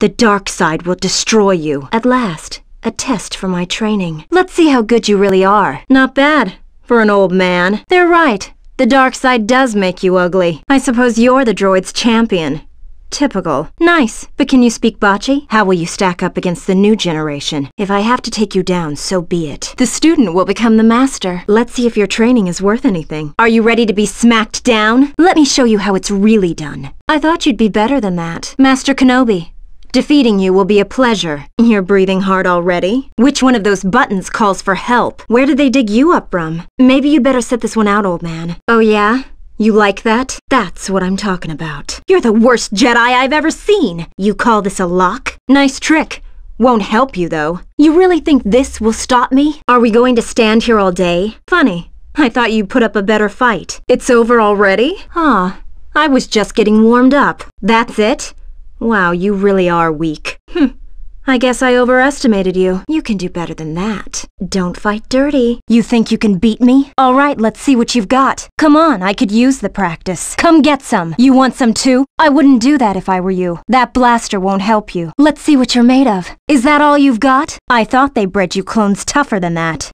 The dark side will destroy you. At last, a test for my training. Let's see how good you really are. Not bad, for an old man. They're right. The dark side does make you ugly. I suppose you're the droid's champion. Typical. Nice, but can you speak Bocce? How will you stack up against the new generation? If I have to take you down, so be it. The student will become the master. Let's see if your training is worth anything. Are you ready to be smacked down? Let me show you how it's really done. I thought you'd be better than that. Master Kenobi, Defeating you will be a pleasure. You're breathing hard already. Which one of those buttons calls for help? Where did they dig you up from? Maybe you better set this one out, old man. Oh yeah? You like that? That's what I'm talking about. You're the worst Jedi I've ever seen! You call this a lock? Nice trick. Won't help you, though. You really think this will stop me? Are we going to stand here all day? Funny. I thought you would put up a better fight. It's over already? Ah, I was just getting warmed up. That's it? Wow, you really are weak. Hm. I guess I overestimated you. You can do better than that. Don't fight dirty. You think you can beat me? All right, let's see what you've got. Come on, I could use the practice. Come get some. You want some too? I wouldn't do that if I were you. That blaster won't help you. Let's see what you're made of. Is that all you've got? I thought they bred you clones tougher than that.